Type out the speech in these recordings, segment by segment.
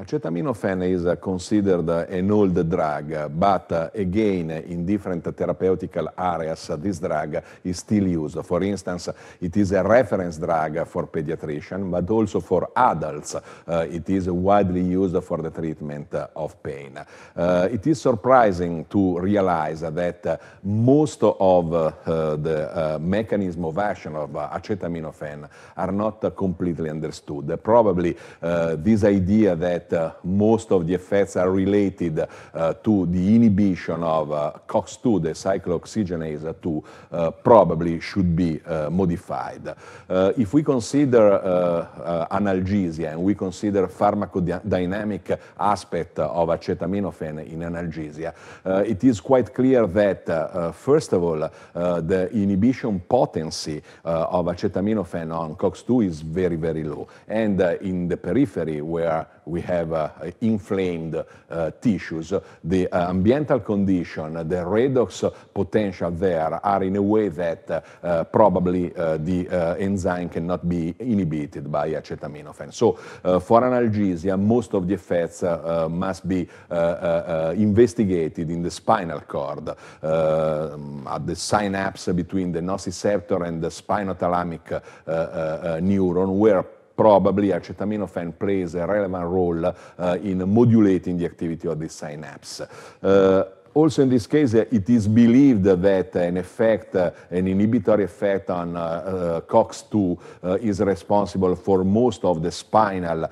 Acetaminophen is considered an old drug, but again, in different therapeutical areas, this drug is still used. For instance, it is a reference drug for pediatricians, but also for adults. Uh, it is widely used for the treatment of pain. Uh, it is surprising to realize that most of uh, the uh, mechanism of action of acetaminophen are not completely understood. Probably uh, this idea that uh, most of the effects are related uh, to the inhibition of uh, COX2, the cyclooxygenase uh, 2, probably should be modified. if we consider analgesia and we consider pharmacodynamic aspect of acetaminophen in analgesia, it is quite clear that, first of all, the inhibition potency of acetaminophen on COX2 is very, very low. And uh, in the periphery where we have uh, inflamed uh, tissues, the uh, ambiental condition, the redox potential there are in a way that uh, probably the enzyme cannot be inhibited by acetaminophen. So for analgesia, most of the effects must be investigated in the spinal cord, at the synapse between the nociceptor and the spinothalamic neuron, where probably acetaminophen plays a relevant role uh, in modulating the activity of the synapse. Uh, also in this case, eh, it is believed that an effect, an inhibitory effect on uh, COX-2 is responsible for most of the spinal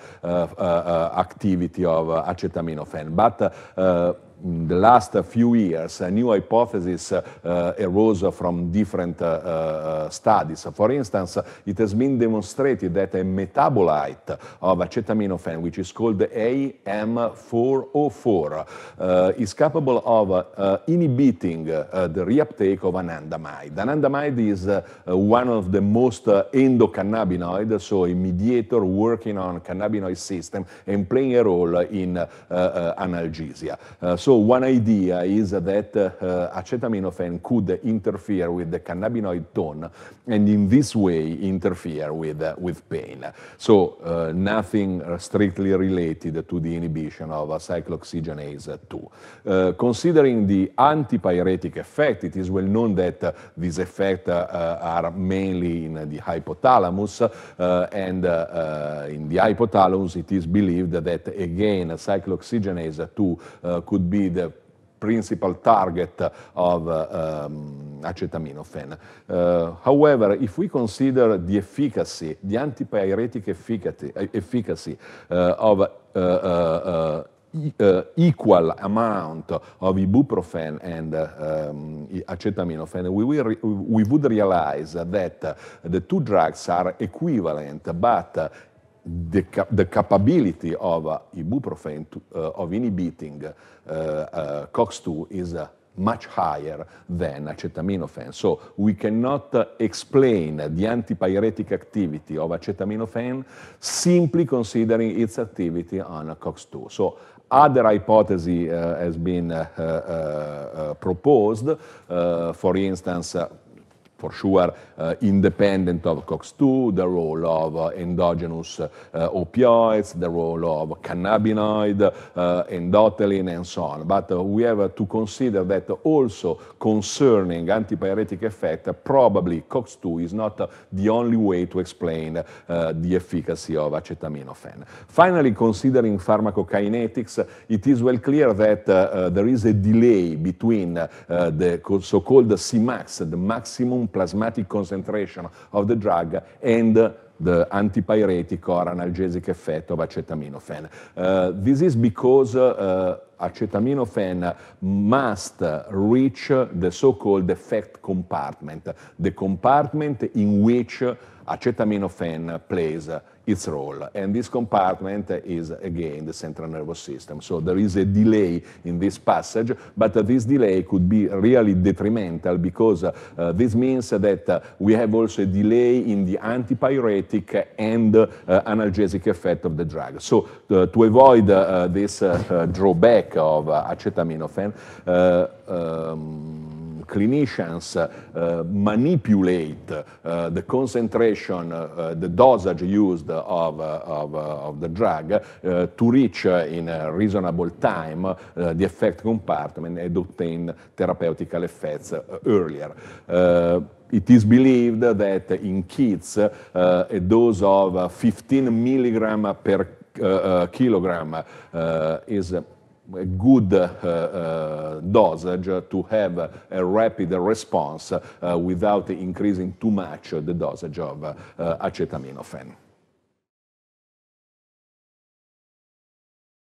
activity of acetaminophen. But in the last few years, a new hypothesis uh, uh, arose from different uh, studies. For instance, it has been demonstrated that a metabolite of acetaminophen, which is called AM404, is capable of inhibiting the reuptake of anandamide. Anandamide is one of the most endocannabinoid, so a mediator working on cannabinoid system and playing a role in analgesia. So so one idea is that uh, acetaminophen could interfere with the cannabinoid tone and in this way interfere with, uh, with pain. So uh, nothing strictly related to the inhibition of cyclooxygenase 2. Uh, considering the antipyretic effect, it is well known that uh, these effects uh, are mainly in the hypothalamus and in the hypothalamus it is believed that again cyclooxygenase 2 could be be the principal target of um, acetaminophen. Eh, however, if we consider the efficacy, the antipyretic efficacy, eh, efficacy eh, of E, uh, equal amount of ibuprofen and uh, um, acetaminophen, we, will re we would realize that uh, the two drugs are equivalent, but the, cap the capability of uh, ibuprofen to, uh, of inhibiting uh, uh, COX-2 is much higher than acetaminophen. So we cannot uh, explain the antipyretic activity of acetaminophen simply considering its activity on uh, COX-2. So other hypothesis uh, has been proposed, for instance, for sure uh, independent of COX2, the role of uh, endogenous uh, opioids, the role of cannabinoid, uh, endothelin, and so on. But uh, we have uh, to consider that also concerning antipyretic effect, probably COX2 is not the only way to explain the efficacy of acetaminophen. Finally, considering pharmacokinetics, it is well clear that there is a delay between the so-called Cmax, the maximum plasmatic concentration of the drug and the antipyretic or analgesic effect of acetaminophen. Uh, this is because uh, acetaminophen must reach the so-called effect compartment, the compartment in which acetaminophen plays its role. And this compartment is, again, the central nervous system. So there is a delay in this passage, but this delay could be really detrimental because uh, this means that uh, we have also a delay in the antipyretic and uh, analgesic effect of the drug. So uh, to avoid uh, this uh, drawback of acetaminophen, um, clinicians uh, manipulate uh, the concentration, uh, the dosage used of, of, of the drug to reach in a reasonable time the effect compartment and obtain therapeutic effects earlier it is believed that in kids, uh, a dose of 15 milligram per uh, kilogram uh, is a good uh, uh, dosage to have a rapid response uh, without increasing too much the dosage of acetaminophen.